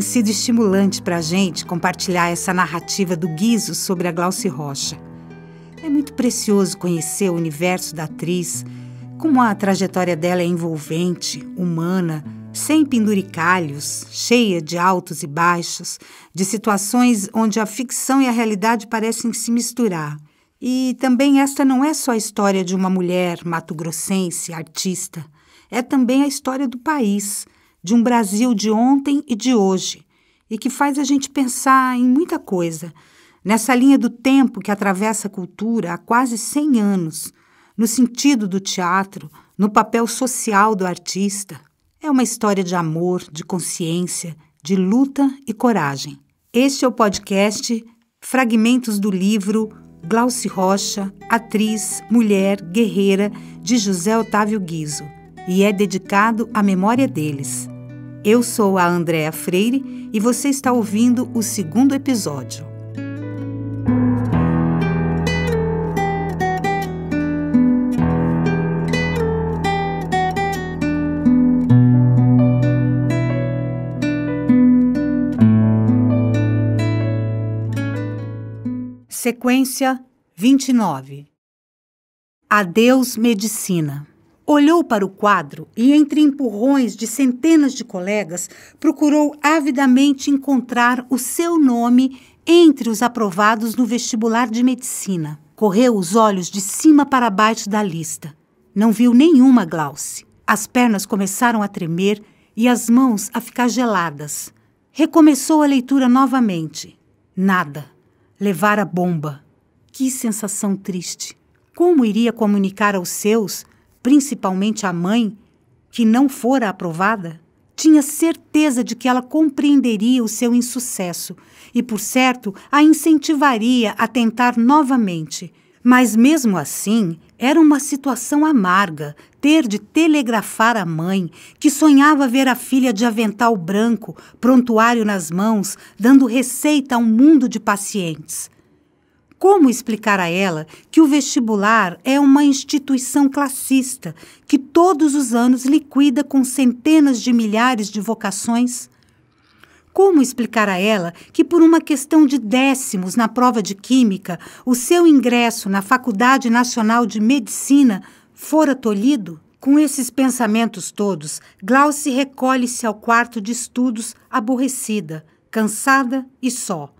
tem sido estimulante para a gente compartilhar essa narrativa do Guizo sobre a Glauci Rocha. É muito precioso conhecer o universo da atriz, como a trajetória dela é envolvente, humana, sem penduricalhos, cheia de altos e baixos, de situações onde a ficção e a realidade parecem se misturar. E também esta não é só a história de uma mulher mato-grossense, artista, é também a história do país – de um Brasil de ontem e de hoje e que faz a gente pensar em muita coisa. Nessa linha do tempo que atravessa a cultura há quase 100 anos, no sentido do teatro, no papel social do artista, é uma história de amor, de consciência, de luta e coragem. Este é o podcast Fragmentos do livro Glauci Rocha, atriz, mulher, guerreira, de José Otávio Guizo, e é dedicado à memória deles. Eu sou a Andréa Freire e você está ouvindo o segundo episódio. Sequência 29 Adeus Medicina Olhou para o quadro e, entre empurrões de centenas de colegas, procurou avidamente encontrar o seu nome entre os aprovados no vestibular de medicina. Correu os olhos de cima para baixo da lista. Não viu nenhuma Glauce. As pernas começaram a tremer e as mãos a ficar geladas. Recomeçou a leitura novamente. Nada. Levar a bomba. Que sensação triste. Como iria comunicar aos seus principalmente a mãe, que não fora aprovada, tinha certeza de que ela compreenderia o seu insucesso e, por certo, a incentivaria a tentar novamente. Mas, mesmo assim, era uma situação amarga ter de telegrafar à mãe, que sonhava ver a filha de avental branco, prontuário nas mãos, dando receita a um mundo de pacientes. Como explicar a ela que o vestibular é uma instituição classista que todos os anos liquida com centenas de milhares de vocações? Como explicar a ela que, por uma questão de décimos na prova de Química, o seu ingresso na Faculdade Nacional de Medicina fora tolhido? Com esses pensamentos todos, Glauce recolhe-se ao quarto de estudos, aborrecida, cansada e só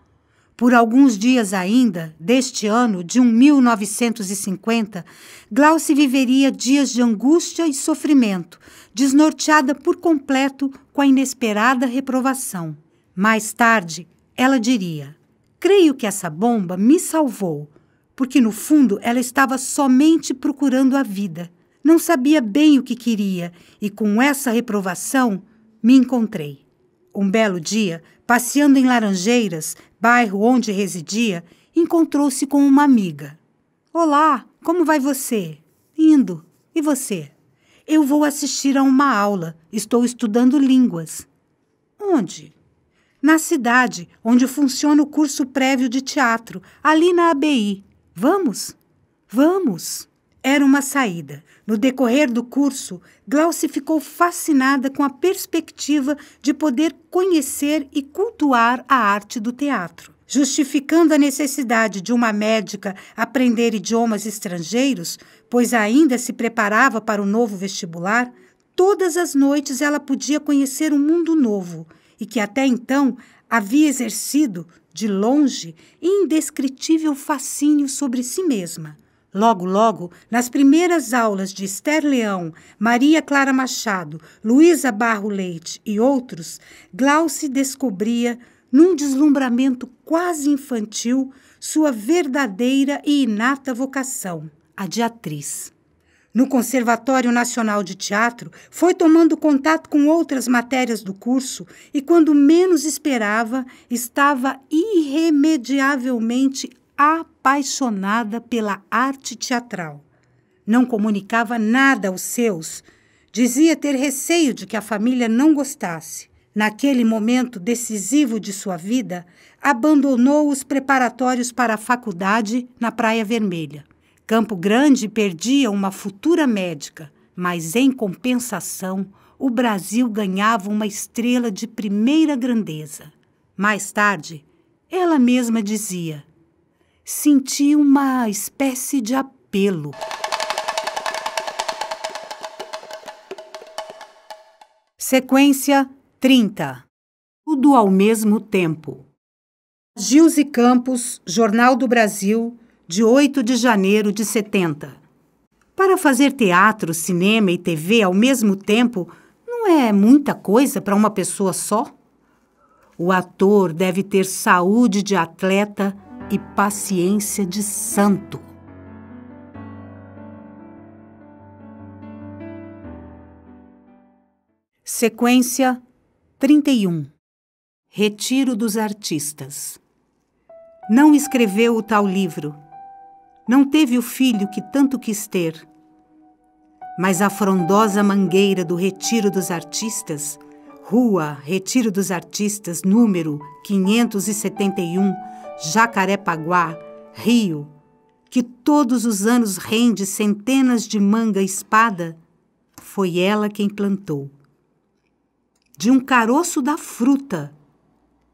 por alguns dias ainda, deste ano de 1950, Glauce viveria dias de angústia e sofrimento, desnorteada por completo com a inesperada reprovação. Mais tarde, ela diria: Creio que essa bomba me salvou, porque no fundo ela estava somente procurando a vida. Não sabia bem o que queria e com essa reprovação me encontrei. Um belo dia, passeando em Laranjeiras, bairro onde residia, encontrou-se com uma amiga. Olá, como vai você? Indo. E você? Eu vou assistir a uma aula. Estou estudando línguas. Onde? Na cidade, onde funciona o curso prévio de teatro, ali na ABI. Vamos? Vamos! Era uma saída. No decorrer do curso, Glauce ficou fascinada com a perspectiva de poder conhecer e cultuar a arte do teatro. Justificando a necessidade de uma médica aprender idiomas estrangeiros, pois ainda se preparava para o novo vestibular, todas as noites ela podia conhecer um mundo novo e que até então havia exercido, de longe, indescritível fascínio sobre si mesma. Logo, logo, nas primeiras aulas de Esther Leão, Maria Clara Machado, Luísa Barro Leite e outros, Glauce descobria, num deslumbramento quase infantil, sua verdadeira e inata vocação, a de atriz. No Conservatório Nacional de Teatro, foi tomando contato com outras matérias do curso e, quando menos esperava, estava irremediavelmente apaixonada pela arte teatral. Não comunicava nada aos seus. Dizia ter receio de que a família não gostasse. Naquele momento decisivo de sua vida, abandonou os preparatórios para a faculdade na Praia Vermelha. Campo Grande perdia uma futura médica, mas em compensação, o Brasil ganhava uma estrela de primeira grandeza. Mais tarde, ela mesma dizia: senti uma espécie de apelo. Sequência 30. Tudo ao mesmo tempo. Gilze Campos, Jornal do Brasil, de 8 de janeiro de 70. Para fazer teatro, cinema e TV ao mesmo tempo não é muita coisa para uma pessoa só? O ator deve ter saúde de atleta e paciência de santo. Sequência 31 Retiro dos Artistas Não escreveu o tal livro. Não teve o filho que tanto quis ter. Mas a frondosa mangueira do Retiro dos Artistas, Rua Retiro dos Artistas, número 571, Jacarepaguá, rio, que todos os anos rende centenas de manga-espada, foi ela quem plantou. De um caroço da fruta,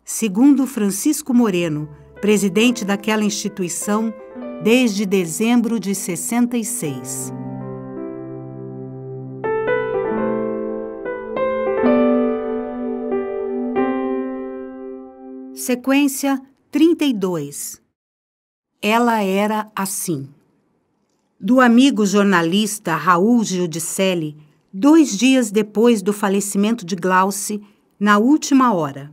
segundo Francisco Moreno, presidente daquela instituição, desde dezembro de 66. Sequência 32. Ela era assim. Do amigo jornalista Raul Giudicelli, dois dias depois do falecimento de Glauce, na última hora.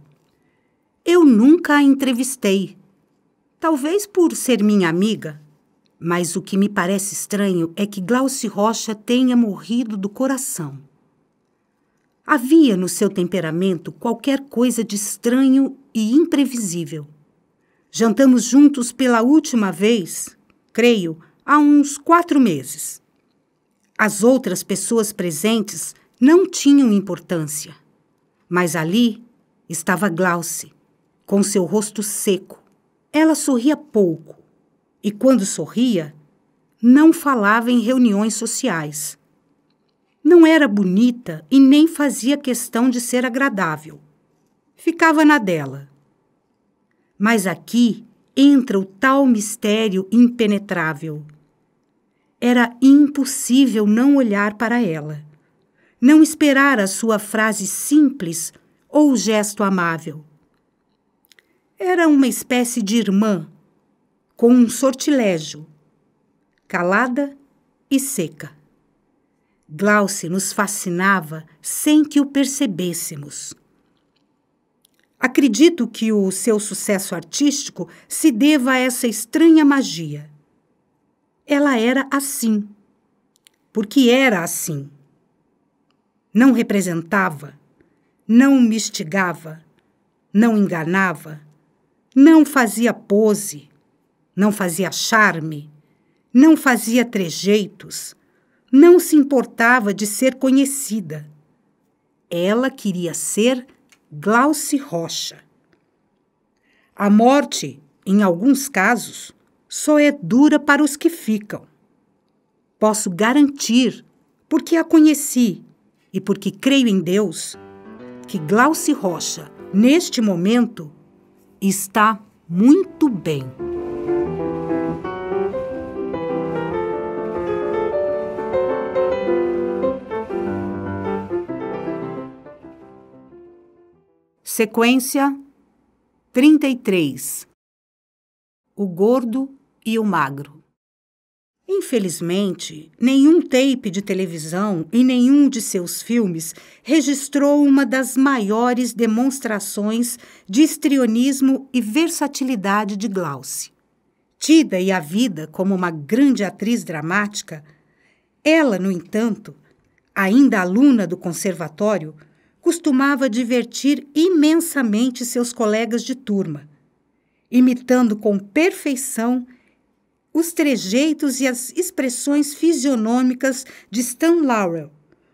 Eu nunca a entrevistei. Talvez por ser minha amiga, mas o que me parece estranho é que Glauce Rocha tenha morrido do coração. Havia no seu temperamento qualquer coisa de estranho e imprevisível. Jantamos juntos pela última vez, creio, há uns quatro meses. As outras pessoas presentes não tinham importância, mas ali estava Glauce, com seu rosto seco. Ela sorria pouco e, quando sorria, não falava em reuniões sociais. Não era bonita e nem fazia questão de ser agradável. Ficava na dela mas aqui entra o tal mistério impenetrável. Era impossível não olhar para ela, não esperar a sua frase simples ou gesto amável. Era uma espécie de irmã, com um sortilégio, calada e seca. Glauce nos fascinava sem que o percebêssemos. Acredito que o seu sucesso artístico se deva a essa estranha magia. Ela era assim, porque era assim. Não representava, não mistigava, não enganava, não fazia pose, não fazia charme, não fazia trejeitos, não se importava de ser conhecida. Ela queria ser Glauci Rocha. A morte, em alguns casos, só é dura para os que ficam. Posso garantir, porque a conheci e porque creio em Deus, que Glauci Rocha, neste momento, está muito bem. Sequência 33 O Gordo e o Magro Infelizmente, nenhum tape de televisão e nenhum de seus filmes registrou uma das maiores demonstrações de histrionismo e versatilidade de Glauce. Tida e a vida como uma grande atriz dramática, ela, no entanto, ainda aluna do conservatório, costumava divertir imensamente seus colegas de turma, imitando com perfeição os trejeitos e as expressões fisionômicas de Stan Laurel,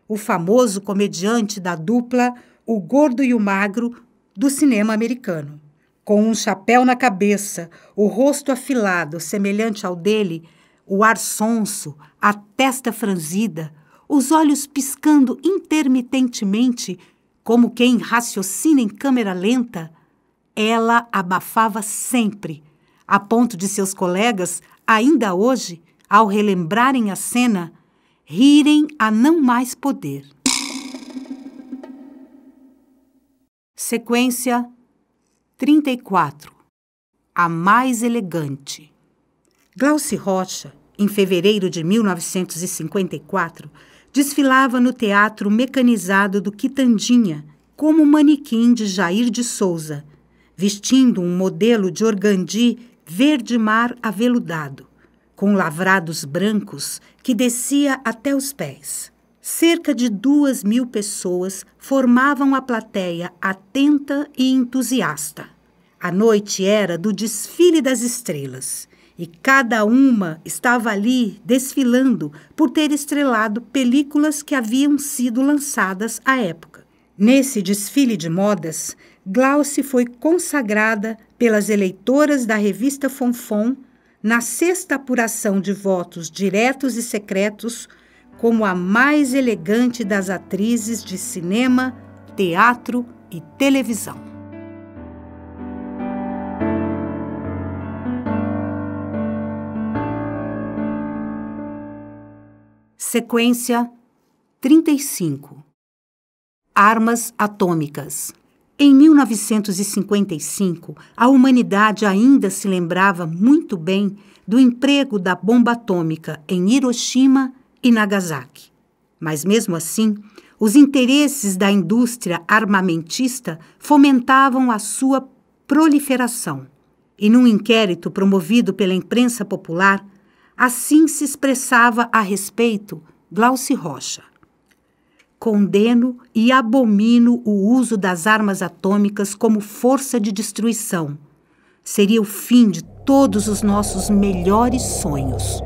o famoso comediante da dupla O Gordo e o Magro do cinema americano. Com um chapéu na cabeça, o rosto afilado, semelhante ao dele, o ar sonso, a testa franzida, os olhos piscando intermitentemente como quem raciocina em câmera lenta, ela abafava sempre, a ponto de seus colegas, ainda hoje, ao relembrarem a cena, rirem a não mais poder. Sequência 34 A mais elegante. Glauci Rocha, em fevereiro de 1954, desfilava no teatro mecanizado do Quitandinha, como manequim de Jair de Souza, vestindo um modelo de organdi verde-mar aveludado, com lavrados brancos que descia até os pés. Cerca de duas mil pessoas formavam a plateia atenta e entusiasta. A noite era do desfile das estrelas e cada uma estava ali desfilando por ter estrelado películas que haviam sido lançadas à época. Nesse desfile de modas, Glauce foi consagrada pelas eleitoras da revista Fonfon na sexta apuração de votos diretos e secretos como a mais elegante das atrizes de cinema, teatro e televisão. Sequência 35 Armas atômicas. Em 1955, a humanidade ainda se lembrava muito bem do emprego da bomba atômica em Hiroshima e Nagasaki. Mas, mesmo assim, os interesses da indústria armamentista fomentavam a sua proliferação. E num inquérito promovido pela imprensa popular, Assim se expressava a respeito Glauci Rocha. Condeno e abomino o uso das armas atômicas como força de destruição. Seria o fim de todos os nossos melhores sonhos.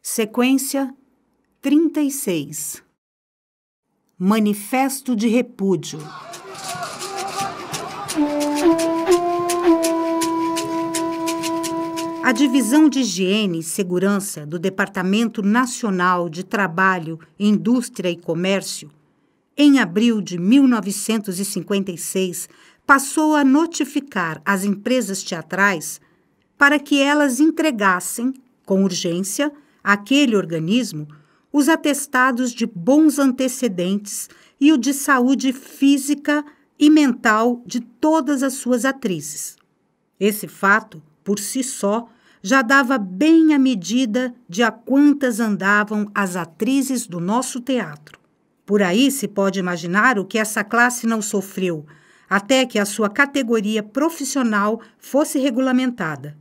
Sequência 36 Manifesto de Repúdio. A Divisão de Higiene e Segurança do Departamento Nacional de Trabalho, Indústria e Comércio, em abril de 1956, passou a notificar as empresas teatrais para que elas entregassem, com urgência, àquele organismo os atestados de bons antecedentes e o de saúde física e mental de todas as suas atrizes. Esse fato, por si só, já dava bem a medida de a quantas andavam as atrizes do nosso teatro. Por aí se pode imaginar o que essa classe não sofreu, até que a sua categoria profissional fosse regulamentada.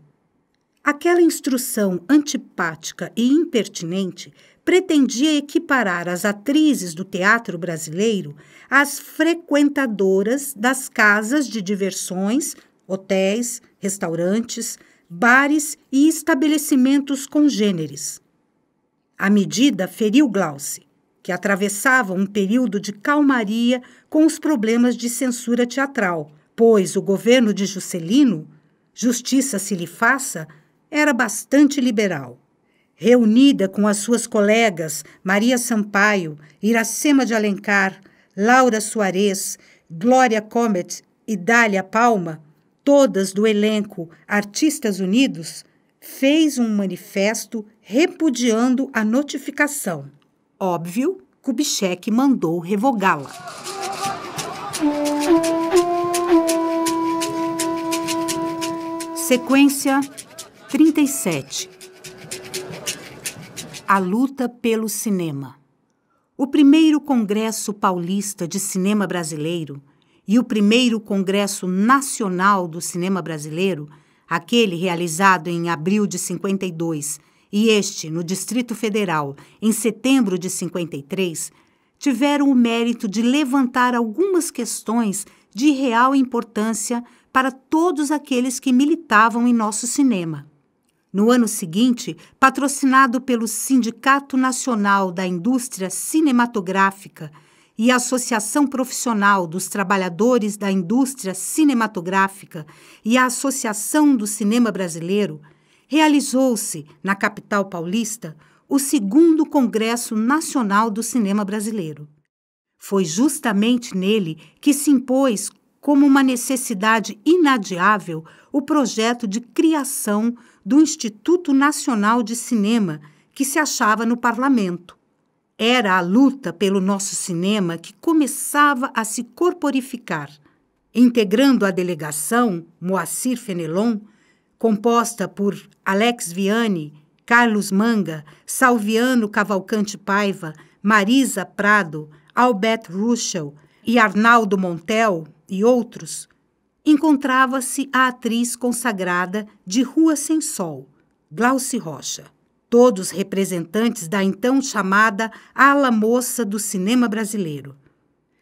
Aquela instrução antipática e impertinente pretendia equiparar as atrizes do teatro brasileiro às frequentadoras das casas de diversões, hotéis, restaurantes, bares e estabelecimentos congêneres. A medida feriu Glauce, que atravessava um período de calmaria com os problemas de censura teatral, pois o governo de Juscelino, justiça se lhe faça, era bastante liberal reunida com as suas colegas Maria Sampaio, Iracema de Alencar, Laura Soares, Glória Comet e Dália Palma, todas do elenco Artistas Unidos, fez um manifesto repudiando a notificação. Óbvio, Kubitschek mandou revogá-la. Sequência 37 a luta pelo cinema. O primeiro Congresso Paulista de Cinema Brasileiro e o primeiro Congresso Nacional do Cinema Brasileiro, aquele realizado em abril de 52 e este no Distrito Federal em setembro de 53, tiveram o mérito de levantar algumas questões de real importância para todos aqueles que militavam em nosso cinema. No ano seguinte, patrocinado pelo Sindicato Nacional da Indústria Cinematográfica e Associação Profissional dos Trabalhadores da Indústria Cinematográfica e a Associação do Cinema Brasileiro, realizou-se, na capital paulista, o segundo Congresso Nacional do Cinema Brasileiro. Foi justamente nele que se impôs como uma necessidade inadiável o projeto de criação do Instituto Nacional de Cinema, que se achava no parlamento. Era a luta pelo nosso cinema que começava a se corporificar. Integrando a delegação, Moacir Fenelon, composta por Alex Viane, Carlos Manga, Salviano Cavalcante Paiva, Marisa Prado, Albert Ruschel e Arnaldo Montel e outros, encontrava-se a atriz consagrada de Rua Sem Sol, Glauci Rocha. Todos representantes da então chamada ala moça do cinema brasileiro.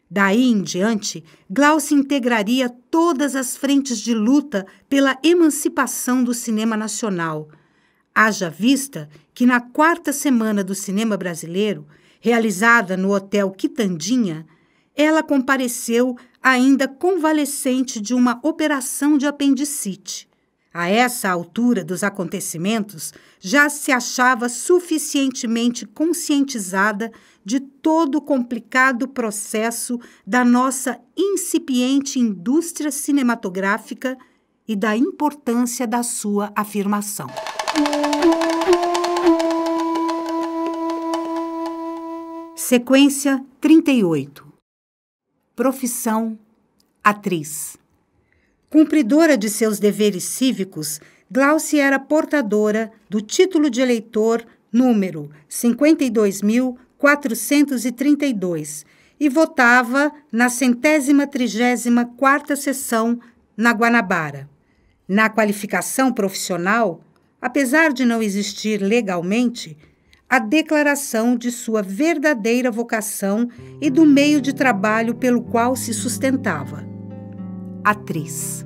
Daí em diante, Glauci integraria todas as frentes de luta pela emancipação do cinema nacional. Haja vista que na quarta semana do cinema brasileiro, realizada no Hotel Quitandinha, ela compareceu ainda convalescente de uma operação de apendicite. A essa altura dos acontecimentos, já se achava suficientemente conscientizada de todo o complicado processo da nossa incipiente indústria cinematográfica e da importância da sua afirmação. Sequência 38 Profissão: atriz. Cumpridora de seus deveres cívicos, Glauci era portadora do título de eleitor número 52.432 e votava na centésima trigésima quarta sessão na Guanabara. Na qualificação profissional, apesar de não existir legalmente, a declaração de sua verdadeira vocação e do meio de trabalho pelo qual se sustentava. Atriz.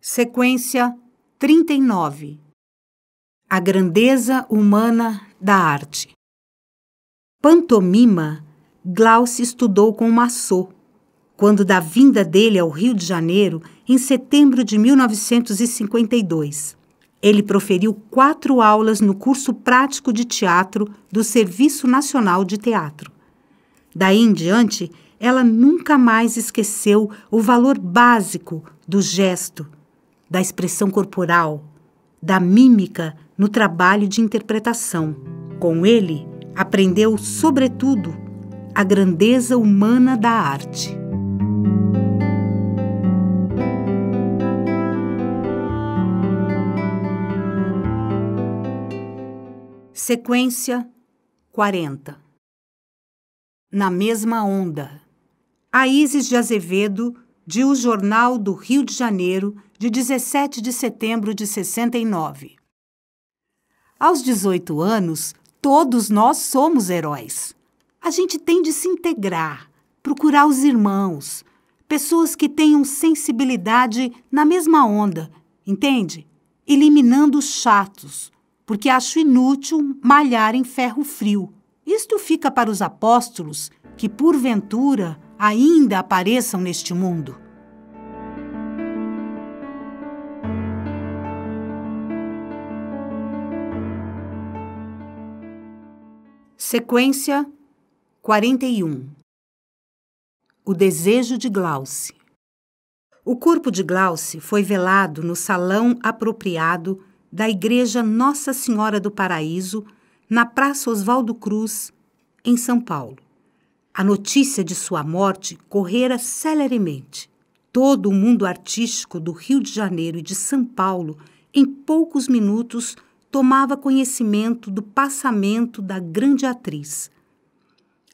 Sequência 39 A grandeza humana da arte. Pantomima, Glauce estudou com Massot, quando da vinda dele ao Rio de Janeiro em setembro de 1952. Ele proferiu quatro aulas no curso prático de teatro do Serviço Nacional de Teatro. Daí em diante, ela nunca mais esqueceu o valor básico do gesto, da expressão corporal, da mímica no trabalho de interpretação. Com ele, aprendeu, sobretudo, a grandeza humana da arte. Sequência 40 Na mesma onda. Aíses de Azevedo, de O Jornal do Rio de Janeiro, de 17 de setembro de 69. Aos 18 anos, todos nós somos heróis. A gente tem de se integrar, procurar os irmãos, pessoas que tenham sensibilidade na mesma onda, entende? Eliminando os chatos, porque acho inútil malhar em ferro frio. Isto fica para os apóstolos que, porventura, ainda apareçam neste mundo. Sequência 41 O desejo de Glauce. O corpo de Glauce foi velado no salão apropriado da Igreja Nossa Senhora do Paraíso, na Praça Oswaldo Cruz, em São Paulo. A notícia de sua morte correra celeremente. Todo o mundo artístico do Rio de Janeiro e de São Paulo, em poucos minutos, tomava conhecimento do passamento da grande atriz.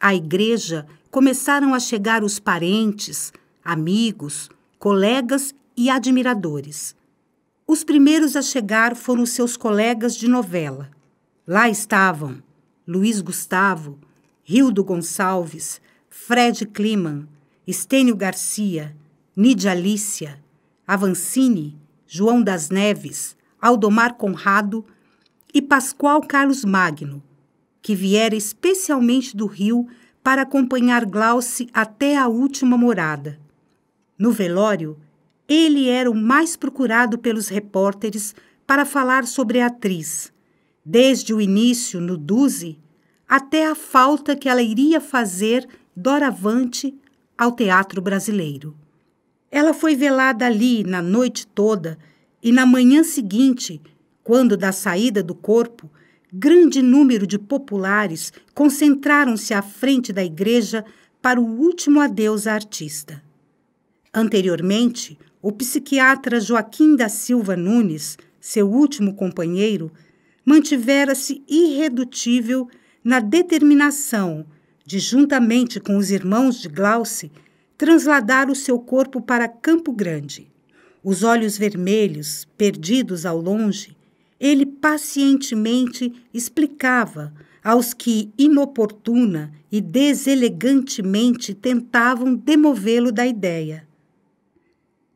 À igreja começaram a chegar os parentes, amigos, colegas e admiradores. Os primeiros a chegar foram seus colegas de novela. Lá estavam Luiz Gustavo, Rildo Gonçalves, Fred Kliman, Estênio Garcia, Nídia Alícia, Avancini, João das Neves, Aldomar Conrado e Pascoal Carlos Magno, que viera especialmente do Rio para acompanhar Glauce até a última morada. No velório, ele era o mais procurado pelos repórteres para falar sobre a atriz, desde o início no Duzi até a falta que ela iria fazer doravante ao teatro brasileiro. Ela foi velada ali na noite toda e na manhã seguinte, quando da saída do corpo, grande número de populares concentraram-se à frente da igreja para o último adeus à artista. Anteriormente, o psiquiatra Joaquim da Silva Nunes, seu último companheiro, mantivera-se irredutível na determinação de, juntamente com os irmãos de Glauce, transladar o seu corpo para Campo Grande. Os olhos vermelhos, perdidos ao longe, ele pacientemente explicava aos que inoportuna e deselegantemente tentavam demovê-lo da ideia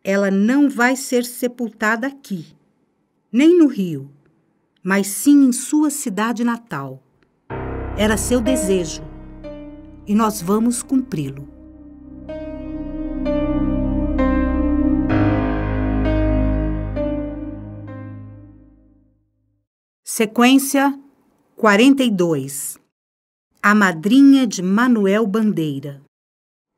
ela não vai ser sepultada aqui, nem no Rio, mas sim em sua cidade natal. Era seu desejo e nós vamos cumpri-lo. Sequência 42 A Madrinha de Manuel Bandeira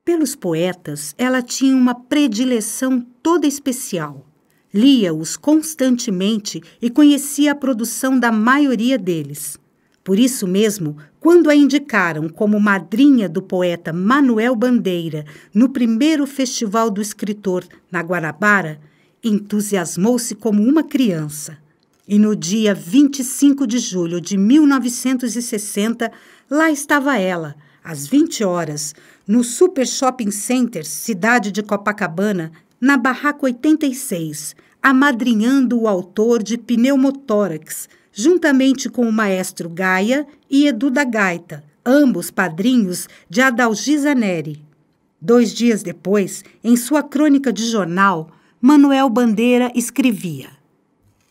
pelos poetas, ela tinha uma predileção toda especial. Lia-os constantemente e conhecia a produção da maioria deles. Por isso mesmo, quando a indicaram como madrinha do poeta Manuel Bandeira no primeiro Festival do Escritor na Guarabara, entusiasmou-se como uma criança. E no dia 25 de julho de 1960, lá estava ela, às 20 horas, no Super Shopping Center, cidade de Copacabana, na barraca 86, amadrinhando o autor de Pneumotórax, juntamente com o maestro Gaia e Edu da Gaita, ambos padrinhos de Adalgisa Neri. Dois dias depois, em sua crônica de jornal, Manuel Bandeira escrevia: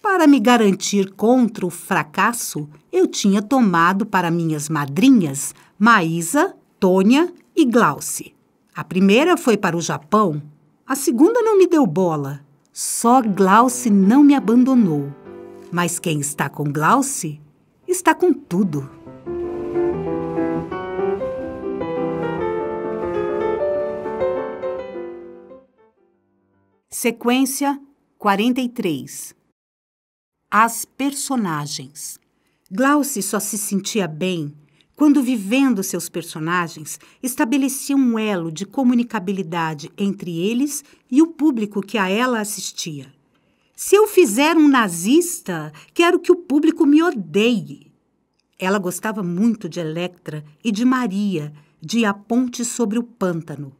Para me garantir contra o fracasso, eu tinha tomado para minhas madrinhas Maísa, Tônia e Glauce. A primeira foi para o Japão, a segunda não me deu bola. Só Glauce não me abandonou. Mas quem está com Glauce está com tudo. Sequência 43 As personagens. Glauce só se sentia bem quando vivendo seus personagens, estabelecia um elo de comunicabilidade entre eles e o público que a ela assistia. Se eu fizer um nazista, quero que o público me odeie. Ela gostava muito de Electra e de Maria, de A Ponte sobre o Pântano.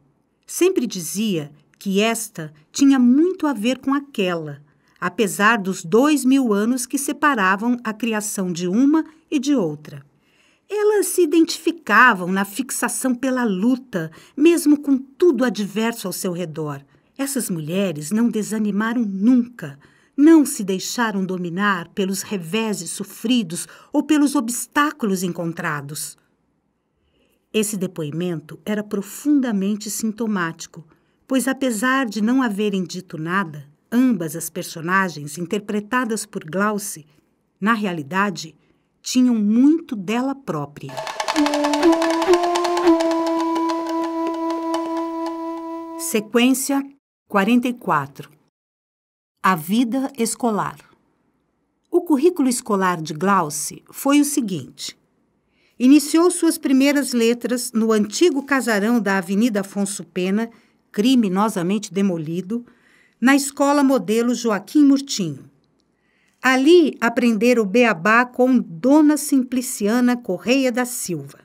Sempre dizia que esta tinha muito a ver com aquela, apesar dos dois mil anos que separavam a criação de uma e de outra. Elas se identificavam na fixação pela luta, mesmo com tudo adverso ao seu redor. Essas mulheres não desanimaram nunca, não se deixaram dominar pelos reveses sofridos ou pelos obstáculos encontrados. Esse depoimento era profundamente sintomático, pois apesar de não haverem dito nada, ambas as personagens interpretadas por Glauce, na realidade, tinham muito dela própria. Sequência 44 A vida escolar. O currículo escolar de Glauce foi o seguinte: iniciou suas primeiras letras no antigo casarão da Avenida Afonso Pena, criminosamente demolido, na escola modelo Joaquim Murtinho Ali aprender o beabá com Dona Simpliciana Correia da Silva.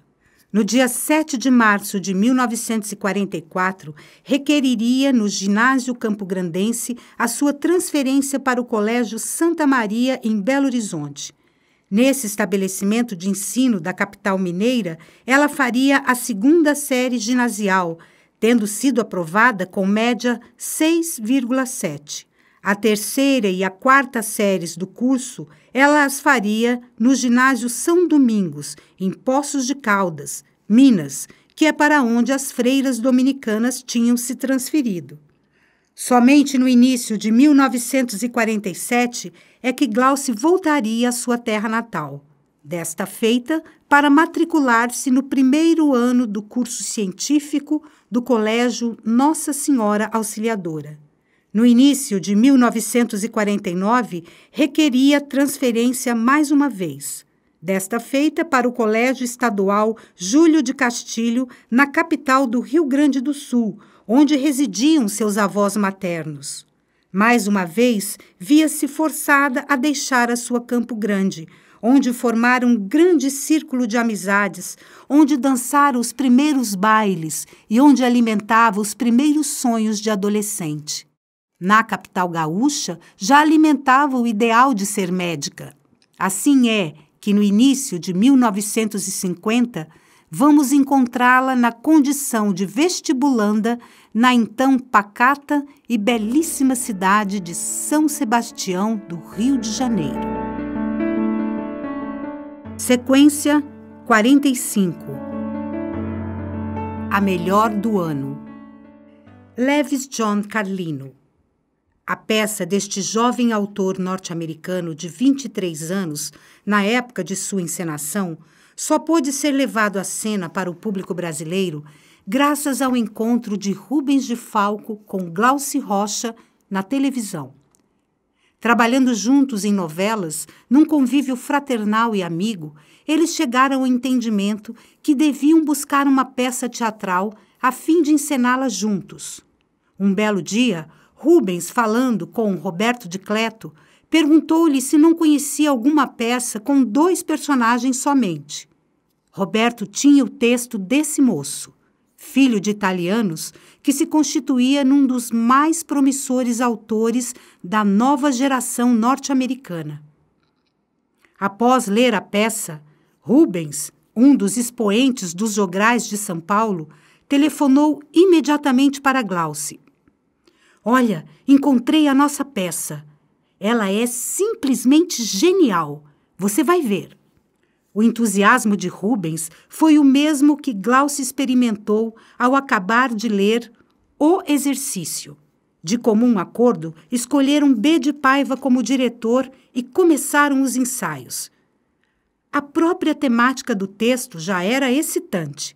No dia 7 de março de 1944, requeriria no ginásio campograndense a sua transferência para o Colégio Santa Maria, em Belo Horizonte. Nesse estabelecimento de ensino da capital mineira, ela faria a segunda série ginasial, tendo sido aprovada com média 6,7. A terceira e a quarta séries do curso ela as faria no ginásio São Domingos, em Poços de Caldas, Minas, que é para onde as freiras dominicanas tinham se transferido. Somente no início de 1947 é que Glauce voltaria à sua terra natal, desta feita para matricular-se no primeiro ano do curso científico do Colégio Nossa Senhora Auxiliadora no início de 1949, requeria transferência mais uma vez, desta feita para o Colégio Estadual Júlio de Castilho, na capital do Rio Grande do Sul, onde residiam seus avós maternos. Mais uma vez, via-se forçada a deixar a sua Campo Grande, onde formara um grande círculo de amizades, onde dançara os primeiros bailes e onde alimentava os primeiros sonhos de adolescente na capital gaúcha, já alimentava o ideal de ser médica. Assim é que, no início de 1950, vamos encontrá-la na condição de vestibulanda na então pacata e belíssima cidade de São Sebastião, do Rio de Janeiro. Sequência 45 A melhor do ano. Leves John Carlino a peça deste jovem autor norte-americano de 23 anos, na época de sua encenação, só pôde ser levado à cena para o público brasileiro graças ao encontro de Rubens de Falco com Glauci Rocha na televisão. Trabalhando juntos em novelas, num convívio fraternal e amigo, eles chegaram ao entendimento que deviam buscar uma peça teatral a fim de encená-la juntos. Um belo dia, Rubens, falando com Roberto de Cleto, perguntou-lhe se não conhecia alguma peça com dois personagens somente. Roberto tinha o texto desse moço, filho de italianos, que se constituía num dos mais promissores autores da nova geração norte-americana. Após ler a peça, Rubens, um dos expoentes dos jograis de São Paulo, telefonou imediatamente para Glauce Olha, encontrei a nossa peça. Ela é simplesmente genial. Você vai ver. O entusiasmo de Rubens foi o mesmo que Glaucio experimentou ao acabar de ler O Exercício. De comum acordo, escolheram B de Paiva como diretor e começaram os ensaios. A própria temática do texto já era excitante.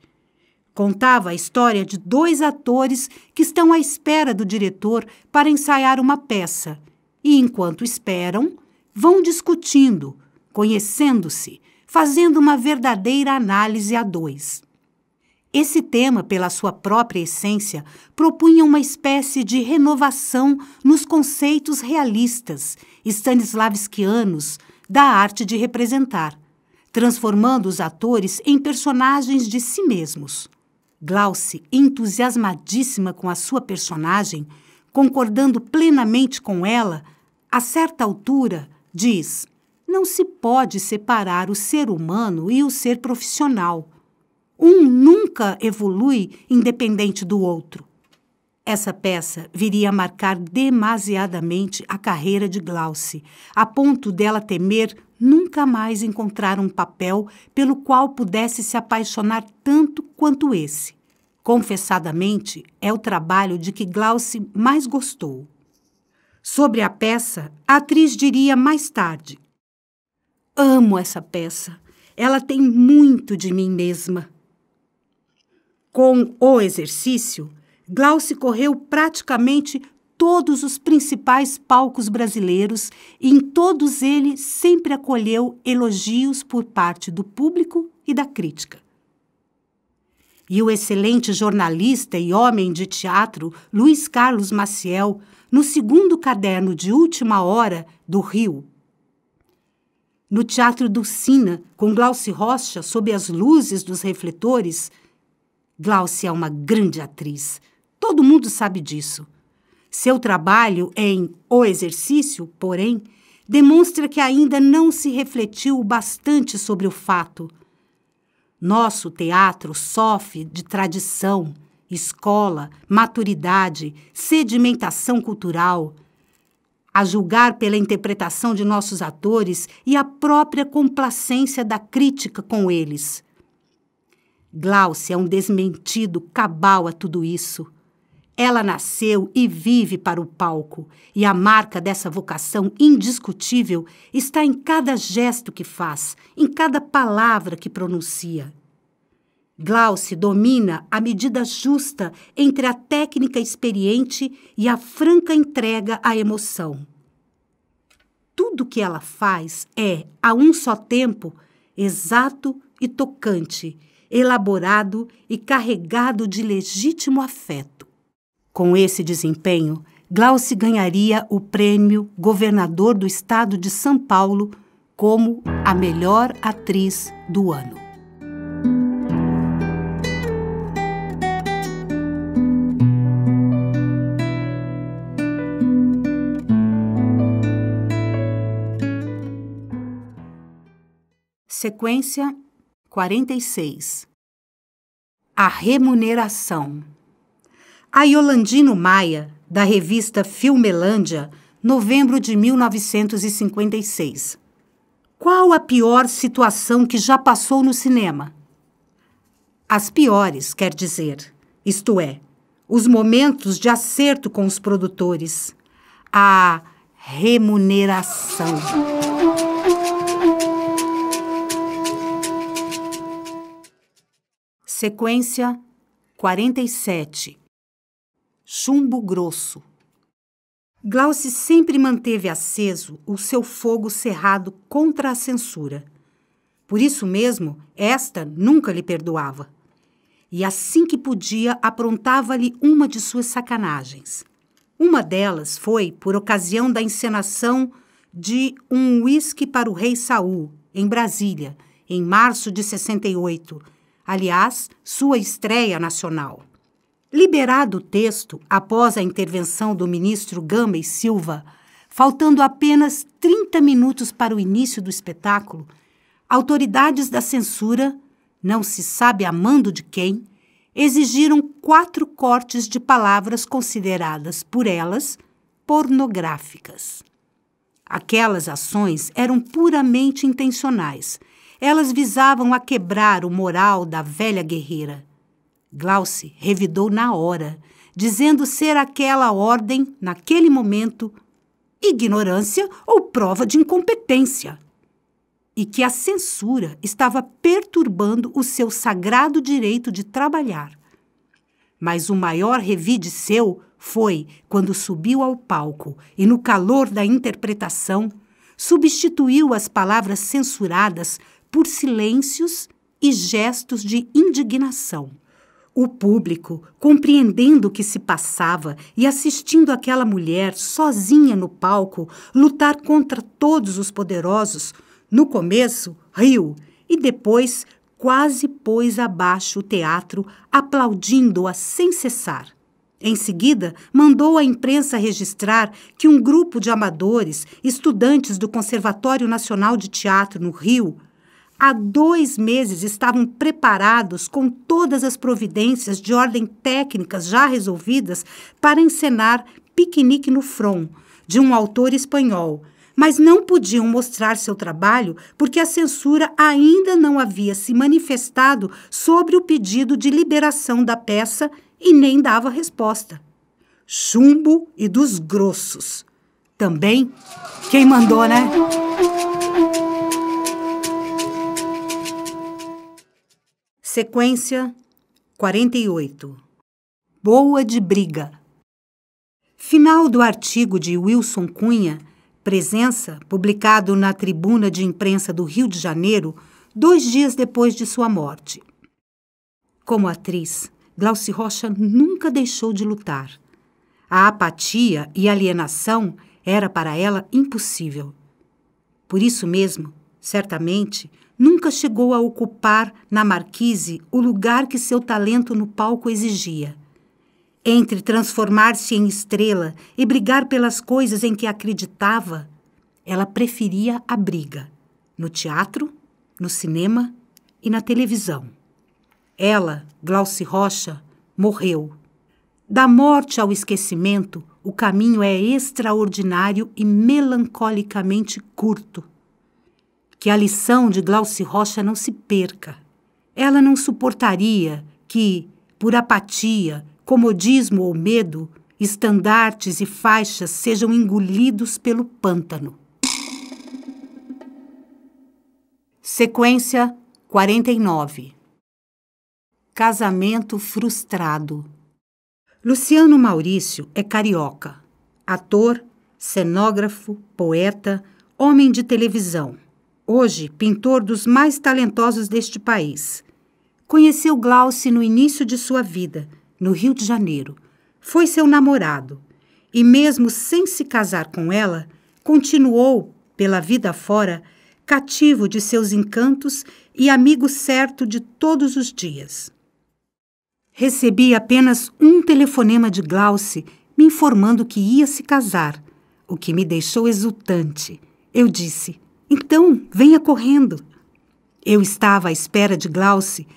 Contava a história de dois atores que estão à espera do diretor para ensaiar uma peça e, enquanto esperam, vão discutindo, conhecendo-se, fazendo uma verdadeira análise a dois. Esse tema, pela sua própria essência, propunha uma espécie de renovação nos conceitos realistas, stanislavskianos, da arte de representar, transformando os atores em personagens de si mesmos. Glauce, entusiasmadíssima com a sua personagem, concordando plenamente com ela, a certa altura diz: não se pode separar o ser humano e o ser profissional. Um nunca evolui independente do outro. Essa peça viria a marcar demasiadamente a carreira de Glauce, a ponto dela temer nunca mais encontrar um papel pelo qual pudesse se apaixonar tanto quanto esse. Confessadamente, é o trabalho de que Glauce mais gostou. Sobre a peça, a atriz diria mais tarde: Amo essa peça. Ela tem muito de mim mesma. Com o exercício, Glauce correu praticamente todos os principais palcos brasileiros e em todos eles sempre acolheu elogios por parte do público e da crítica e o excelente jornalista e homem de teatro Luiz Carlos Maciel no segundo caderno de Última Hora do Rio. No Teatro Dulcina, com Glauci Rocha sob as luzes dos refletores, Glauci é uma grande atriz. Todo mundo sabe disso. Seu trabalho é em O Exercício, porém, demonstra que ainda não se refletiu bastante sobre o fato – nosso teatro sofre de tradição, escola, maturidade, sedimentação cultural. A julgar pela interpretação de nossos atores e a própria complacência da crítica com eles. Glaucia é um desmentido cabal a tudo isso. Ela nasceu e vive para o palco, e a marca dessa vocação indiscutível está em cada gesto que faz, em cada palavra que pronuncia. Glauce domina a medida justa entre a técnica experiente e a franca entrega à emoção. Tudo que ela faz é, a um só tempo, exato e tocante, elaborado e carregado de legítimo afeto. Com esse desempenho, Glauci ganharia o prêmio Governador do Estado de São Paulo como a melhor atriz do ano. Sequência 46 A remuneração a Yolandino Maia, da revista Filmelândia, novembro de 1956. Qual a pior situação que já passou no cinema? As piores, quer dizer, isto é, os momentos de acerto com os produtores, a remuneração. Sequência 47 chumbo grosso. Glauce sempre manteve aceso o seu fogo cerrado contra a censura. Por isso mesmo, esta nunca lhe perdoava. E assim que podia, aprontava-lhe uma de suas sacanagens. Uma delas foi por ocasião da encenação de Um Whisky para o Rei Saul, em Brasília, em março de 68, aliás, sua estreia nacional. Liberado o texto após a intervenção do ministro Gama e Silva, faltando apenas 30 minutos para o início do espetáculo, autoridades da censura, não se sabe a mando de quem, exigiram quatro cortes de palavras consideradas por elas pornográficas. Aquelas ações eram puramente intencionais. Elas visavam a quebrar o moral da velha guerreira Glauce revidou na hora, dizendo ser aquela ordem, naquele momento, ignorância ou prova de incompetência. E que a censura estava perturbando o seu sagrado direito de trabalhar. Mas o maior revide seu foi quando subiu ao palco e, no calor da interpretação, substituiu as palavras censuradas por silêncios e gestos de indignação. O público, compreendendo o que se passava e assistindo aquela mulher sozinha no palco lutar contra todos os poderosos, no começo riu e depois quase pôs abaixo o teatro, aplaudindo-a sem cessar. Em seguida, mandou a imprensa registrar que um grupo de amadores, estudantes do Conservatório Nacional de Teatro no Rio, há dois meses estavam preparados com todas as providências de ordem técnicas já resolvidas para encenar Piquenique no Front, de um autor espanhol, mas não podiam mostrar seu trabalho porque a censura ainda não havia se manifestado sobre o pedido de liberação da peça e nem dava resposta. Chumbo e dos grossos. Também quem mandou, né? Sequência 48 Boa de Briga Final do artigo de Wilson Cunha, Presença, publicado na Tribuna de Imprensa do Rio de Janeiro, dois dias depois de sua morte. Como atriz, Glauci Rocha nunca deixou de lutar. A apatia e alienação era para ela impossível. Por isso mesmo, certamente, nunca chegou a ocupar na marquise o lugar que seu talento no palco exigia. Entre transformar-se em estrela e brigar pelas coisas em que acreditava, ela preferia a briga no teatro, no cinema e na televisão. Ela, Glauci Rocha, morreu. Da morte ao esquecimento, o caminho é extraordinário e melancolicamente curto que a lição de Glauci Rocha não se perca. Ela não suportaria que, por apatia, comodismo ou medo, estandartes e faixas sejam engolidos pelo pântano. Sequência 49 Casamento frustrado. Luciano Maurício é carioca, ator, cenógrafo, poeta, homem de televisão hoje pintor dos mais talentosos deste país. Conheceu Glauce no início de sua vida, no Rio de Janeiro. Foi seu namorado e, mesmo sem se casar com ela, continuou, pela vida fora, cativo de seus encantos e amigo certo de todos os dias. Recebi apenas um telefonema de Glauce me informando que ia se casar, o que me deixou exultante. Eu disse: então, venha correndo. Eu estava à espera de Glauce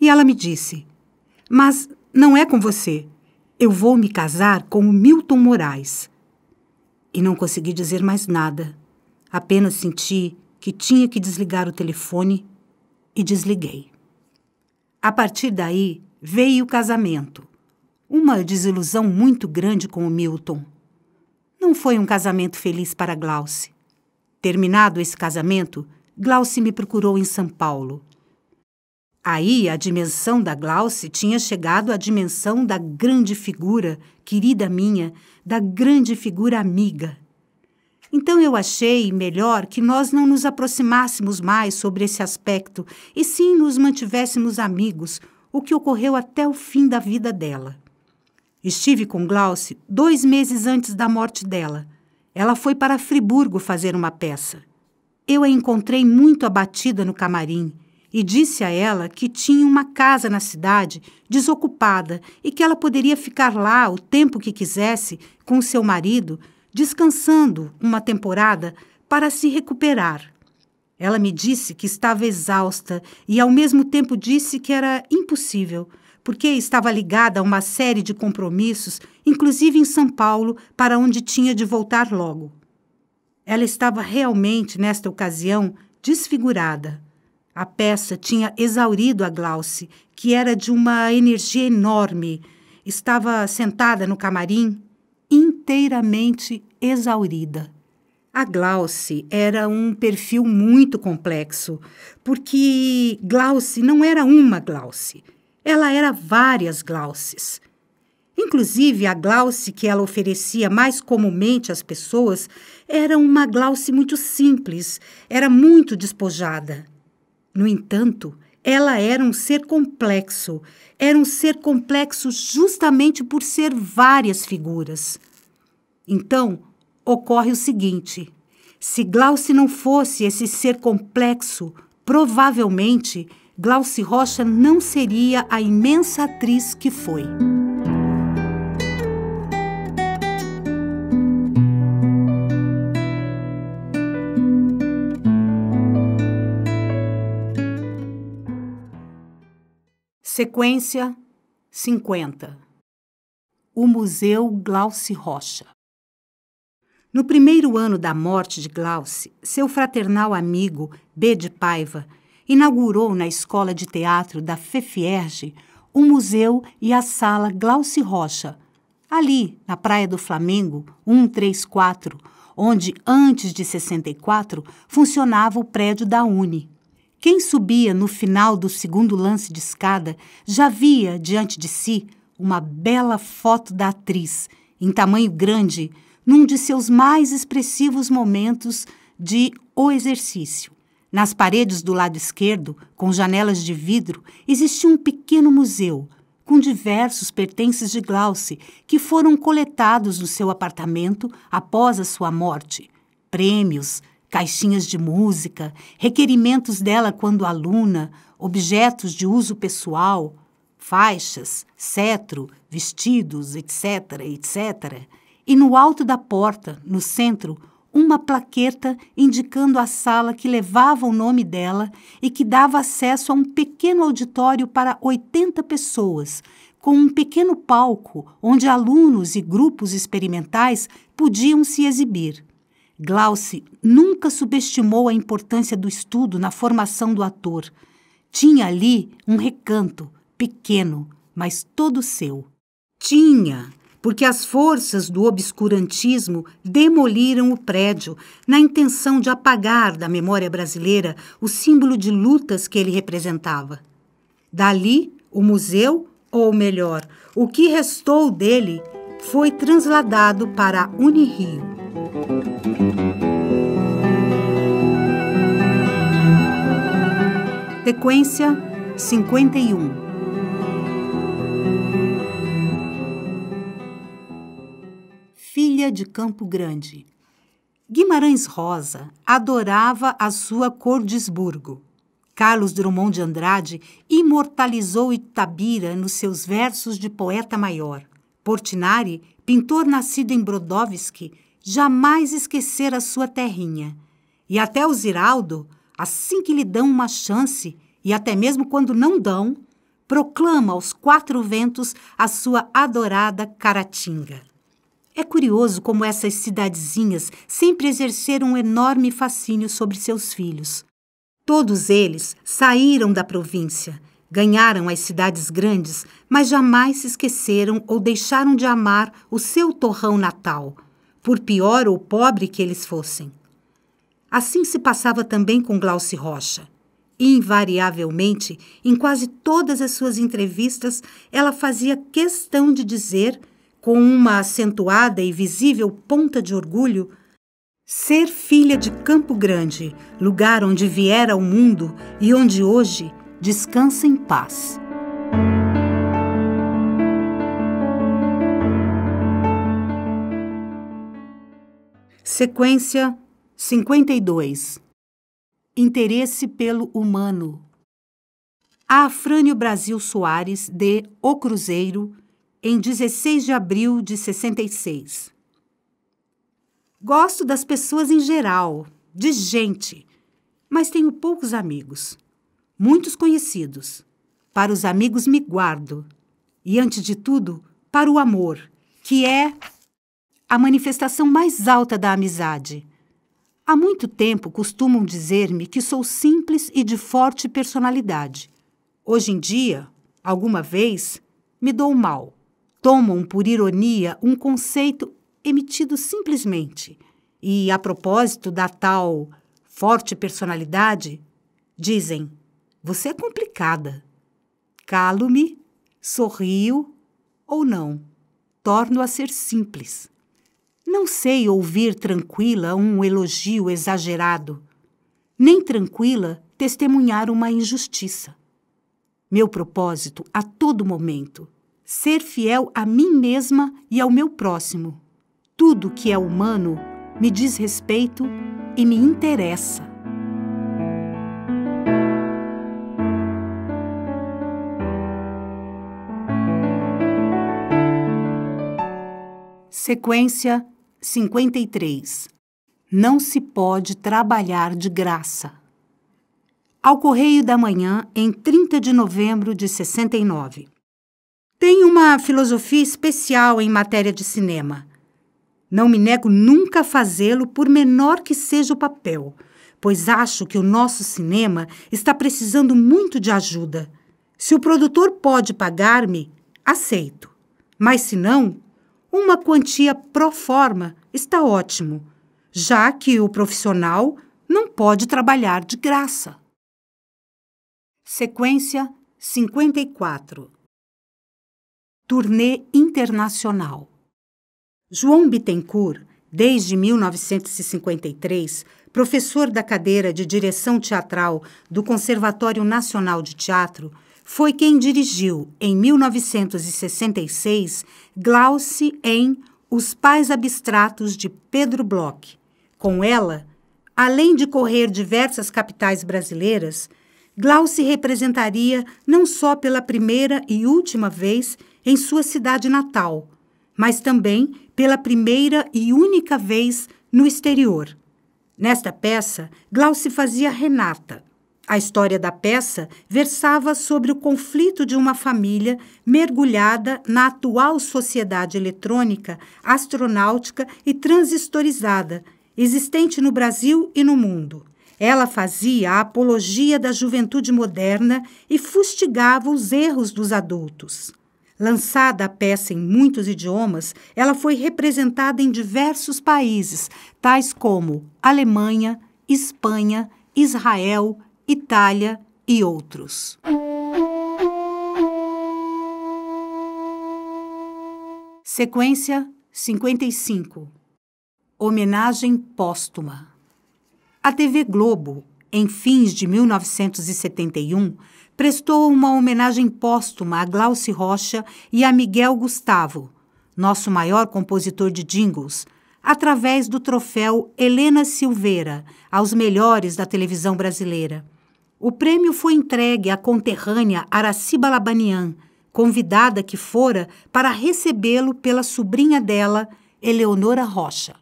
e ela me disse: Mas não é com você. Eu vou me casar com o Milton Moraes. E não consegui dizer mais nada. Apenas senti que tinha que desligar o telefone e desliguei. A partir daí veio o casamento. Uma desilusão muito grande com o Milton. Não foi um casamento feliz para Glauce. Terminado esse casamento, Glauce me procurou em São Paulo. Aí a dimensão da Glauce tinha chegado à dimensão da grande figura, querida minha, da grande figura amiga. Então eu achei melhor que nós não nos aproximássemos mais sobre esse aspecto e sim nos mantivéssemos amigos, o que ocorreu até o fim da vida dela. Estive com Glauce dois meses antes da morte dela ela foi para Friburgo fazer uma peça. Eu a encontrei muito abatida no camarim e disse a ela que tinha uma casa na cidade desocupada e que ela poderia ficar lá o tempo que quisesse com seu marido, descansando uma temporada para se recuperar. Ela me disse que estava exausta e, ao mesmo tempo, disse que era impossível, porque estava ligada a uma série de compromissos, inclusive em São Paulo, para onde tinha de voltar logo. Ela estava realmente, nesta ocasião, desfigurada. A peça tinha exaurido a Glauce, que era de uma energia enorme. Estava sentada no camarim, inteiramente exaurida. A Glauce era um perfil muito complexo, porque Glauce não era uma Glauce. Ela era várias Glauces. Inclusive, a Glauce que ela oferecia mais comumente às pessoas era uma Glauce muito simples, era muito despojada. No entanto, ela era um ser complexo, era um ser complexo justamente por ser várias figuras. Então, ocorre o seguinte: se Glauce não fosse esse ser complexo, provavelmente Glauci Rocha não seria a imensa atriz que foi. Sequência 50 O Museu Glauci Rocha No primeiro ano da morte de Glauci, seu fraternal amigo, B de Paiva, inaugurou na Escola de Teatro da Fefierge o museu e a sala Glauci Rocha, ali na Praia do Flamengo 134, onde antes de 64 funcionava o prédio da Uni. Quem subia no final do segundo lance de escada já via diante de si uma bela foto da atriz, em tamanho grande, num de seus mais expressivos momentos de O Exercício. Nas paredes do lado esquerdo, com janelas de vidro, existia um pequeno museu, com diversos pertences de Glauce que foram coletados no seu apartamento após a sua morte. Prêmios, caixinhas de música, requerimentos dela quando aluna, objetos de uso pessoal, faixas, cetro, vestidos, etc., etc. E no alto da porta, no centro, uma plaqueta indicando a sala que levava o nome dela e que dava acesso a um pequeno auditório para 80 pessoas, com um pequeno palco onde alunos e grupos experimentais podiam se exibir. Glauce nunca subestimou a importância do estudo na formação do ator. Tinha ali um recanto, pequeno, mas todo seu. Tinha porque as forças do obscurantismo demoliram o prédio na intenção de apagar da memória brasileira o símbolo de lutas que ele representava. Dali, o museu, ou melhor, o que restou dele, foi transladado para a Unirio. Sequência 51 de Campo Grande. Guimarães Rosa adorava a sua Cordisburgo. Carlos Drummond de Andrade imortalizou Itabira nos seus versos de poeta maior. Portinari, pintor nascido em Brodowski, jamais esquecera sua terrinha. E até o Ziraldo, assim que lhe dão uma chance, e até mesmo quando não dão, proclama aos quatro ventos a sua adorada Caratinga. É curioso como essas cidadezinhas sempre exerceram um enorme fascínio sobre seus filhos. Todos eles saíram da província, ganharam as cidades grandes, mas jamais se esqueceram ou deixaram de amar o seu torrão natal, por pior ou pobre que eles fossem. Assim se passava também com Glauci Rocha. Invariavelmente, em quase todas as suas entrevistas, ela fazia questão de dizer com uma acentuada e visível ponta de orgulho, ser filha de Campo Grande, lugar onde viera ao mundo e onde hoje descansa em paz. Sequência 52 Interesse pelo humano. A Afrânio Brasil Soares de O Cruzeiro, em 16 de abril de 66. Gosto das pessoas em geral, de gente, mas tenho poucos amigos, muitos conhecidos. Para os amigos me guardo e, antes de tudo, para o amor, que é a manifestação mais alta da amizade. Há muito tempo costumam dizer-me que sou simples e de forte personalidade. Hoje em dia, alguma vez, me dou mal tomam por ironia um conceito emitido simplesmente. E, a propósito da tal forte personalidade, dizem: Você é complicada. Calo-me, sorrio ou não. Torno a ser simples. Não sei ouvir tranquila um elogio exagerado, nem tranquila testemunhar uma injustiça. Meu propósito, a todo momento, ser fiel a mim mesma e ao meu próximo. Tudo que é humano me diz respeito e me interessa. Sequência 53 Não se pode trabalhar de graça. Ao Correio da Manhã, em 30 de novembro de 69. Tem uma filosofia especial em matéria de cinema. Não me nego nunca a fazê-lo, por menor que seja o papel, pois acho que o nosso cinema está precisando muito de ajuda. Se o produtor pode pagar-me, aceito. Mas se não, uma quantia pro forma está ótimo, já que o profissional não pode trabalhar de graça. Sequência 54 turnê internacional. João Bittencourt, desde 1953, professor da cadeira de direção teatral do Conservatório Nacional de Teatro, foi quem dirigiu, em 1966, Glauce em Os Pais Abstratos de Pedro Bloch. Com ela, além de correr diversas capitais brasileiras, Glauce representaria, não só pela primeira e última vez, em sua cidade natal, mas também pela primeira e única vez no exterior. Nesta peça, se fazia Renata. A história da peça versava sobre o conflito de uma família mergulhada na atual sociedade eletrônica, astronáutica e transistorizada, existente no Brasil e no mundo. Ela fazia a apologia da juventude moderna e fustigava os erros dos adultos. Lançada a peça em muitos idiomas, ela foi representada em diversos países, tais como Alemanha, Espanha, Israel, Itália e outros. Sequência 55 Homenagem póstuma. A TV Globo, em fins de 1971, prestou uma homenagem póstuma a Glauci Rocha e a Miguel Gustavo, nosso maior compositor de jingles, através do troféu Helena Silveira aos melhores da televisão brasileira. O prêmio foi entregue à conterrânea Araciba Labanian, convidada que fora para recebê-lo pela sobrinha dela, Eleonora Rocha.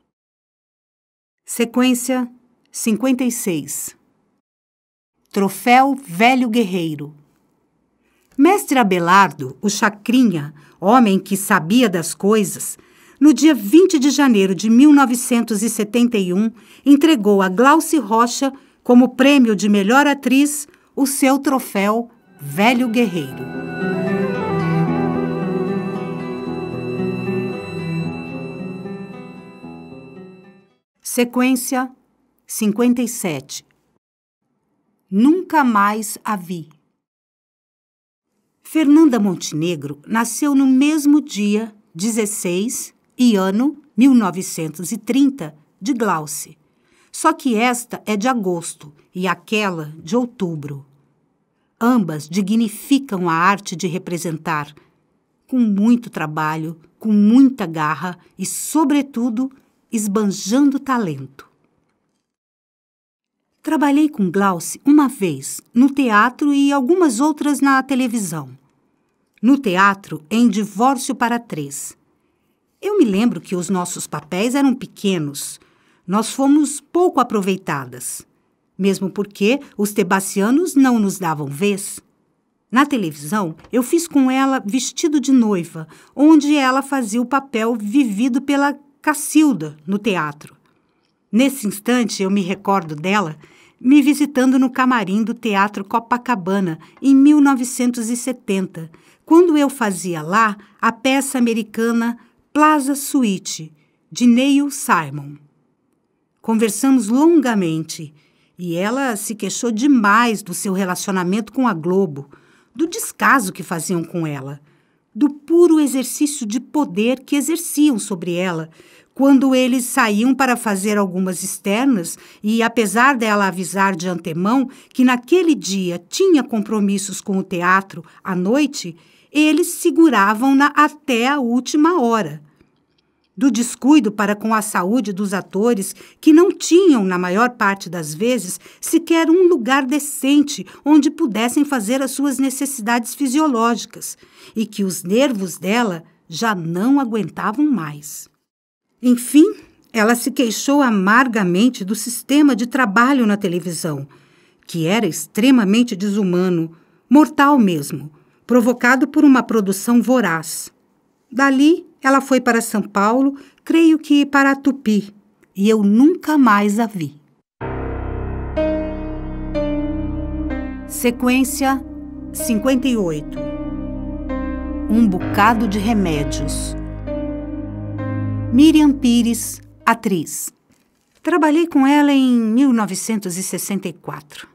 Sequência 56 Troféu Velho Guerreiro. Mestre Abelardo, o Chacrinha, homem que sabia das coisas, no dia 20 de janeiro de 1971, entregou a Glauce Rocha, como prêmio de melhor atriz, o seu troféu Velho Guerreiro. Sequência 57 Nunca mais a vi. Fernanda Montenegro nasceu no mesmo dia, 16 e ano 1930, de Glauce. Só que esta é de agosto e aquela de outubro. Ambas dignificam a arte de representar, com muito trabalho, com muita garra e, sobretudo, esbanjando talento. Trabalhei com Glauce uma vez, no teatro e algumas outras na televisão. No teatro, em Divórcio para Três. Eu me lembro que os nossos papéis eram pequenos. Nós fomos pouco aproveitadas. Mesmo porque os tebacianos não nos davam vez. Na televisão, eu fiz com ela Vestido de Noiva, onde ela fazia o papel vivido pela Cacilda no teatro. Nesse instante, eu me recordo dela me visitando no camarim do Teatro Copacabana em 1970, quando eu fazia lá a peça americana Plaza Suite, de Neil Simon. Conversamos longamente e ela se queixou demais do seu relacionamento com a Globo, do descaso que faziam com ela, do puro exercício de poder que exerciam sobre ela, quando eles saíam para fazer algumas externas e, apesar dela avisar de antemão que naquele dia tinha compromissos com o teatro à noite, eles seguravam-na até a última hora. Do descuido para com a saúde dos atores, que não tinham, na maior parte das vezes, sequer um lugar decente onde pudessem fazer as suas necessidades fisiológicas, e que os nervos dela já não aguentavam mais. Enfim, ela se queixou amargamente do sistema de trabalho na televisão, que era extremamente desumano, mortal mesmo, provocado por uma produção voraz. Dali, ela foi para São Paulo, creio que para Tupi, e eu nunca mais a vi. Sequência 58 Um bocado de remédios. Miriam Pires, atriz. Trabalhei com ela em 1964.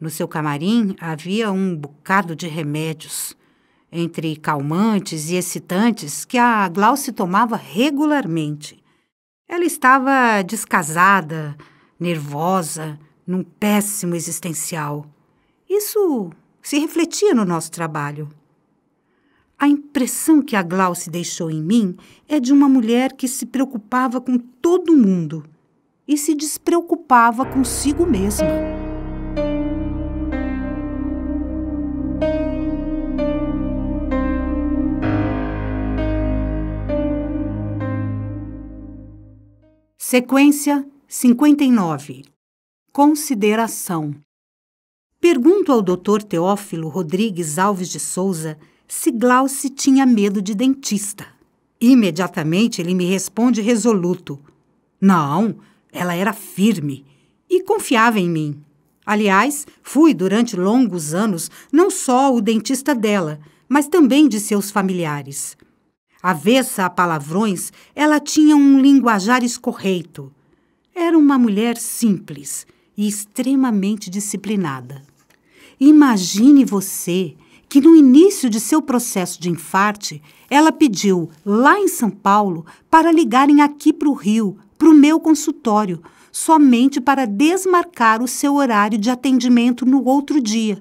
No seu camarim havia um bocado de remédios, entre calmantes e excitantes, que a Glauce tomava regularmente. Ela estava descasada, nervosa, num péssimo existencial. Isso se refletia no nosso trabalho. A impressão que a Glauce deixou em mim é de uma mulher que se preocupava com todo mundo e se despreocupava consigo mesma. Sequência 59 Consideração Pergunto ao Dr. Teófilo Rodrigues Alves de Souza se Glauce tinha medo de dentista. Imediatamente ele me responde resoluto: Não, ela era firme e confiava em mim. Aliás, fui durante longos anos não só o dentista dela, mas também de seus familiares. Avessa a palavrões, ela tinha um linguajar escorreito. Era uma mulher simples e extremamente disciplinada. Imagine você que no início de seu processo de infarte, ela pediu, lá em São Paulo, para ligarem aqui para o Rio, para o meu consultório, somente para desmarcar o seu horário de atendimento no outro dia.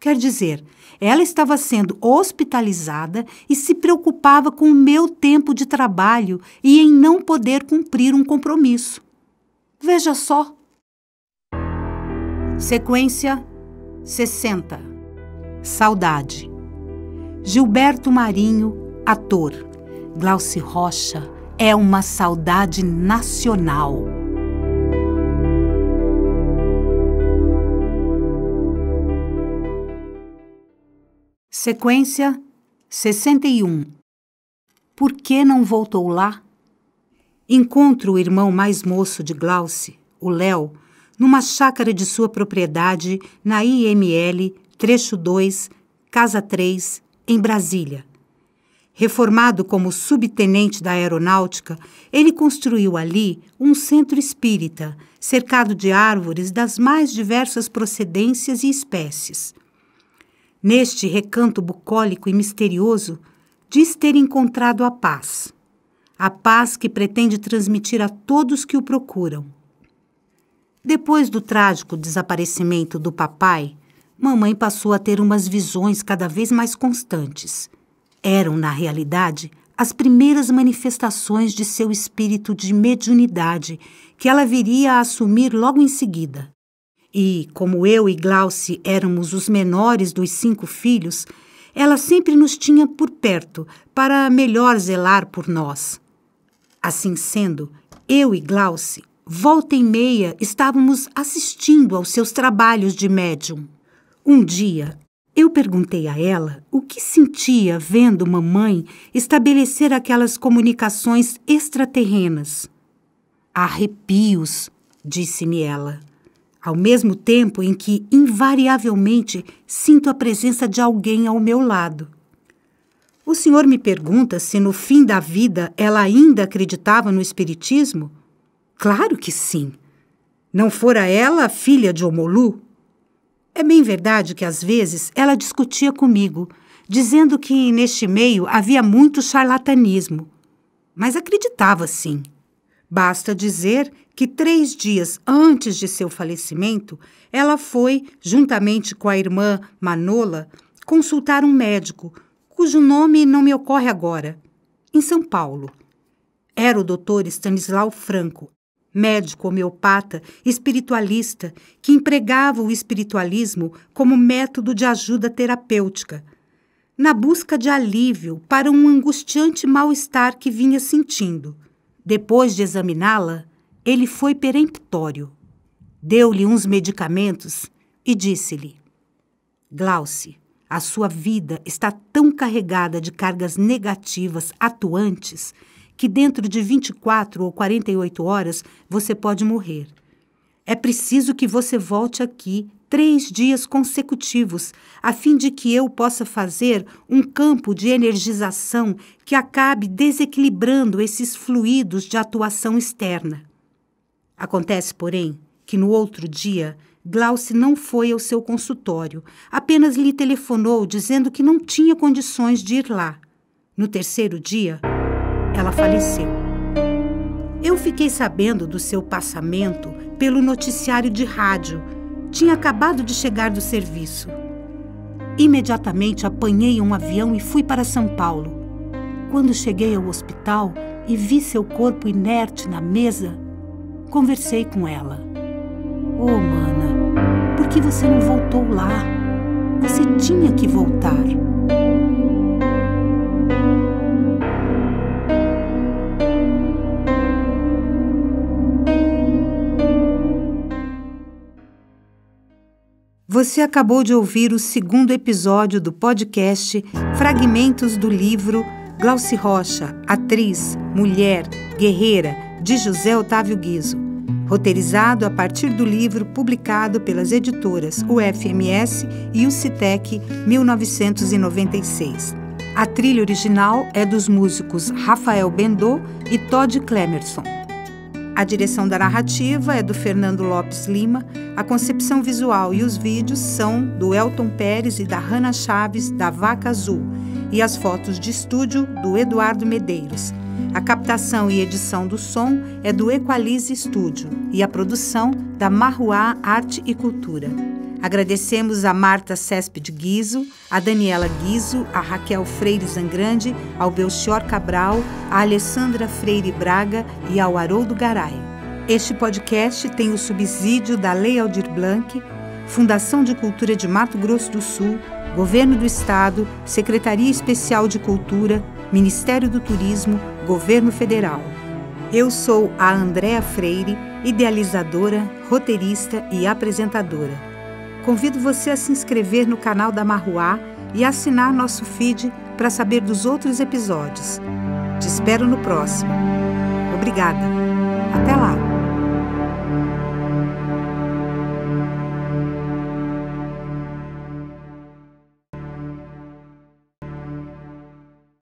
Quer dizer, ela estava sendo hospitalizada e se preocupava com o meu tempo de trabalho e em não poder cumprir um compromisso. Veja só. Sequência 60. Saudade. Gilberto Marinho, ator. Glauci Rocha é uma saudade nacional. Sequência 61. Por que não voltou lá? Encontro o irmão mais moço de Glauce, o Léo, numa chácara de sua propriedade na IML trecho 2, casa 3, em Brasília. Reformado como subtenente da aeronáutica, ele construiu ali um centro espírita, cercado de árvores das mais diversas procedências e espécies. Neste recanto bucólico e misterioso, diz ter encontrado a paz. A paz que pretende transmitir a todos que o procuram. Depois do trágico desaparecimento do papai, mamãe passou a ter umas visões cada vez mais constantes. Eram, na realidade, as primeiras manifestações de seu espírito de mediunidade que ela viria a assumir logo em seguida. E, como eu e Glauce éramos os menores dos cinco filhos, ela sempre nos tinha por perto para melhor zelar por nós. Assim sendo, eu e Glauce, volta e meia, estávamos assistindo aos seus trabalhos de médium. Um dia, eu perguntei a ela o que sentia vendo mamãe estabelecer aquelas comunicações extraterrenas. Arrepios, disse-me ela, ao mesmo tempo em que invariavelmente sinto a presença de alguém ao meu lado. O senhor me pergunta se no fim da vida ela ainda acreditava no Espiritismo? Claro que sim. Não fora ela filha de Omolu? É bem verdade que às vezes ela discutia comigo, dizendo que neste meio havia muito charlatanismo. Mas acreditava sim. Basta dizer que três dias antes de seu falecimento, ela foi, juntamente com a irmã Manola, consultar um médico, cujo nome não me ocorre agora, em São Paulo. Era o doutor Stanislau Franco, médico homeopata, espiritualista, que empregava o espiritualismo como método de ajuda terapêutica, na busca de alívio para um angustiante mal-estar que vinha sentindo. Depois de examiná-la, ele foi peremptório. Deu-lhe uns medicamentos e disse-lhe: Glauce, a sua vida está tão carregada de cargas negativas atuantes que dentro de 24 ou 48 horas você pode morrer. É preciso que você volte aqui três dias consecutivos, a fim de que eu possa fazer um campo de energização que acabe desequilibrando esses fluidos de atuação externa. Acontece, porém, que no outro dia Glauce não foi ao seu consultório, apenas lhe telefonou dizendo que não tinha condições de ir lá. No terceiro dia ela faleceu. Eu fiquei sabendo do seu passamento pelo noticiário de rádio. Tinha acabado de chegar do serviço. Imediatamente apanhei um avião e fui para São Paulo. Quando cheguei ao hospital e vi seu corpo inerte na mesa, conversei com ela. Oh, mana, por que você não voltou lá? Você tinha que voltar. Você acabou de ouvir o segundo episódio do podcast Fragmentos do livro Glauci Rocha, atriz, mulher, guerreira, de José Otávio Guizo. Roteirizado a partir do livro publicado pelas editoras UFMS e UCITEC 1996. A trilha original é dos músicos Rafael Bendô e Todd Clemerson. A direção da narrativa é do Fernando Lopes Lima, a concepção visual e os vídeos são do Elton Pérez e da Hanna Chaves, da Vaca Azul, e as fotos de estúdio do Eduardo Medeiros. A captação e edição do som é do Equalize Studio e a produção da Marruá Arte e Cultura. Agradecemos a Marta Césped Guizo, a Daniela Guizo, a Raquel Freire Zangrande, ao Belchior Cabral, a Alessandra Freire Braga e ao Haroldo Garay. Este podcast tem o subsídio da Lei Aldir Blanc, Fundação de Cultura de Mato Grosso do Sul, Governo do Estado, Secretaria Especial de Cultura, Ministério do Turismo, Governo Federal. Eu sou a Andréa Freire, idealizadora, roteirista e apresentadora. Convido você a se inscrever no canal da Marruá e assinar nosso feed para saber dos outros episódios. Te espero no próximo. Obrigada!